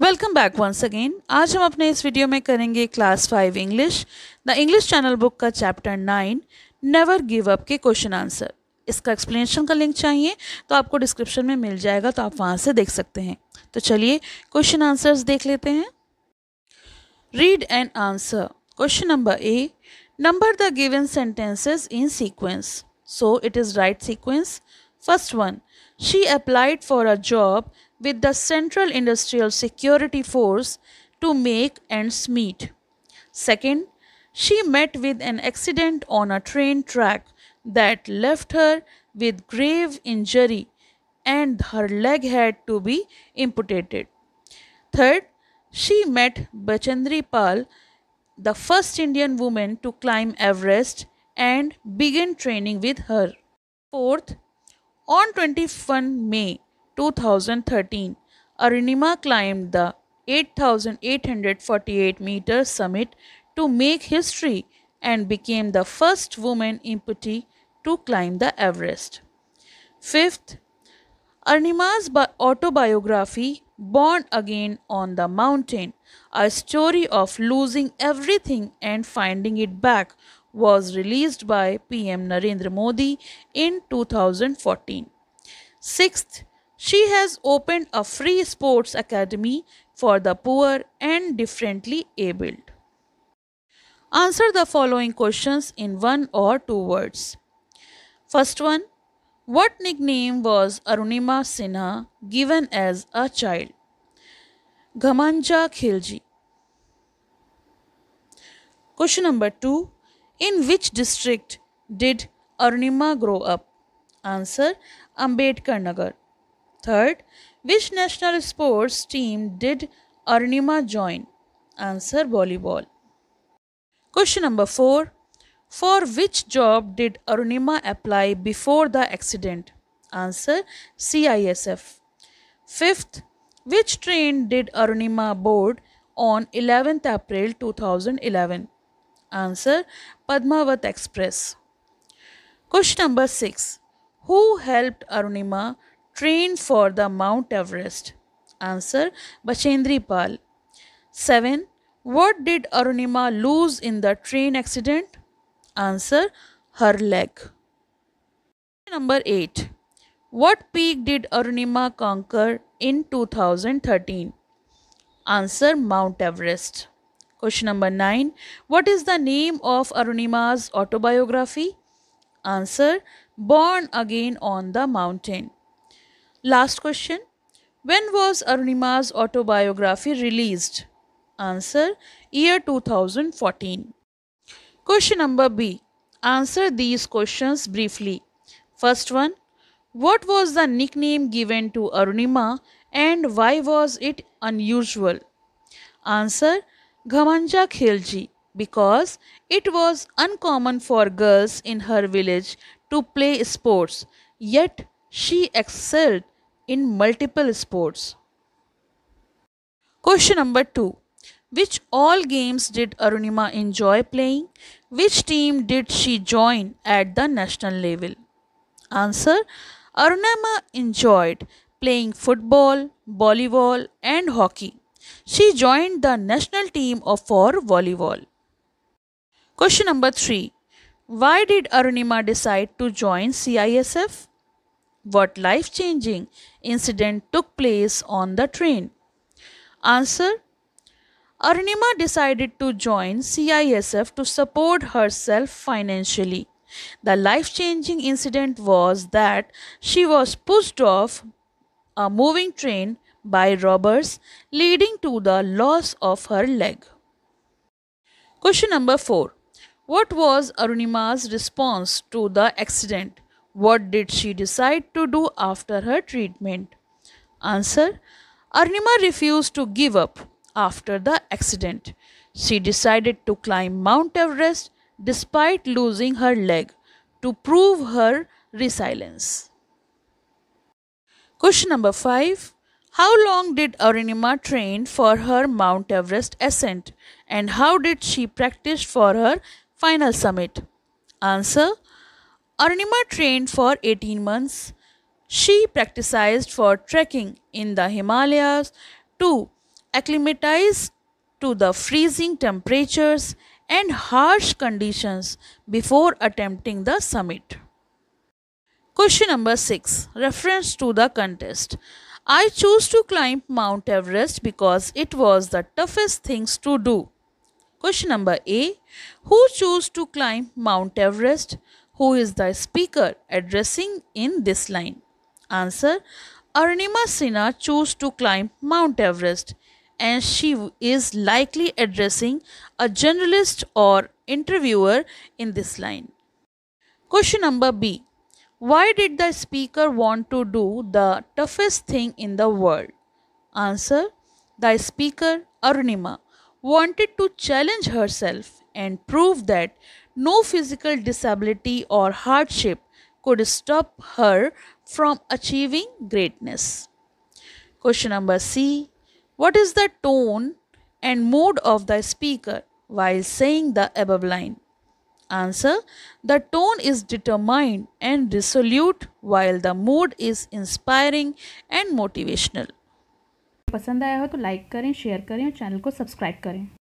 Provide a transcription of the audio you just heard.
Welcome back once again आज हम अपने इस वीडियो में करेंगे class five English the English channel book का chapter nine never give up के क्वेश्चन आंसर इसका एक्सप्लेनेशन का लिंक चाहिए तो आपको डिस्क्रिप्शन में मिल जाएगा तो आप वहाँ से देख सकते हैं तो चलिए क्वेश्चन आंसर्स देख लेते हैं read and answer question number A number the given sentences in sequence so it is right sequence First one, she applied for a job with the Central Industrial Security Force to make ends meet. Second, she met with an accident on a train track that left her with grave injury and her leg had to be amputated. Third, she met Bachendri Pal, the first Indian woman to climb Everest, and began training with her. Fourth, on 21 May 2013, Arunima climbed the 8,848 meter summit to make history and became the first woman imputee to climb the Everest. Fifth, Arunima's autobiography, Born Again on the Mountain, a story of losing everything and finding it back, was released by PM Narendra Modi in 2014. Sixth, she has opened a free sports academy for the poor and differently abled. Answer the following questions in one or two words. First one What nickname was Arunima Sinha given as a child? Gamanja Khilji. Question number two in which district did Arunima grow up? Answer Ambedkar Nagar. Third, which national sports team did Arunima join? Answer volleyball. Question number 4. For which job did Arunima apply before the accident? Answer CISF. Fifth, which train did Arunima board on 11th April 2011? Answer Padmavat Express. Question number 6. Who helped Arunima train for the Mount Everest? Answer Bachendri Pal. 7. What did Arunima lose in the train accident? Answer Her leg. Number 8. What peak did Arunima conquer in 2013? Answer Mount Everest. Question number 9. What is the name of Arunima's autobiography? Answer. Born Again on the Mountain. Last question. When was Arunima's autobiography released? Answer. Year 2014. Question number B. Answer these questions briefly. First one. What was the nickname given to Arunima and why was it unusual? Answer. Ghamanja Khelji because it was uncommon for girls in her village to play sports, yet she excelled in multiple sports. Question number 2 Which all games did Arunima enjoy playing? Which team did she join at the national level? Answer Arunima enjoyed playing football, volleyball, and hockey. She joined the national team of for volleyball. Question number 3. Why did Arunima decide to join CISF? What life changing incident took place on the train? Answer Arunima decided to join CISF to support herself financially. The life changing incident was that she was pushed off a moving train by robbers, leading to the loss of her leg. Question number 4 What was Arunima's response to the accident? What did she decide to do after her treatment? Answer Arunima refused to give up after the accident. She decided to climb Mount Everest despite losing her leg to prove her resilience. Question number 5 how long did Arunima train for her Mount Everest ascent and how did she practice for her final summit? Answer Arunima trained for 18 months. She practiced for trekking in the Himalayas to acclimatize to the freezing temperatures and harsh conditions before attempting the summit. Question number 6 Reference to the contest. I chose to climb Mount Everest because it was the toughest things to do. Question number A. Who chose to climb Mount Everest? Who is the speaker addressing in this line? Answer. Arnima Sinha chose to climb Mount Everest and she is likely addressing a journalist or interviewer in this line. Question number B. Why did the speaker want to do the toughest thing in the world? Answer The speaker, Arunima, wanted to challenge herself and prove that no physical disability or hardship could stop her from achieving greatness. Question number C What is the tone and mood of the speaker while saying the above line? answer, the tone is determined and resolute while the mood is inspiring and motivational. पसंद आया हो तो like करें share करें और channel को subscribe करें